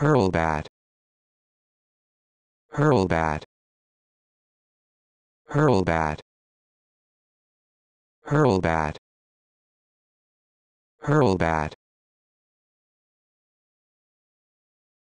hurl bat hurl bat hurl bat hurl bat hurl bat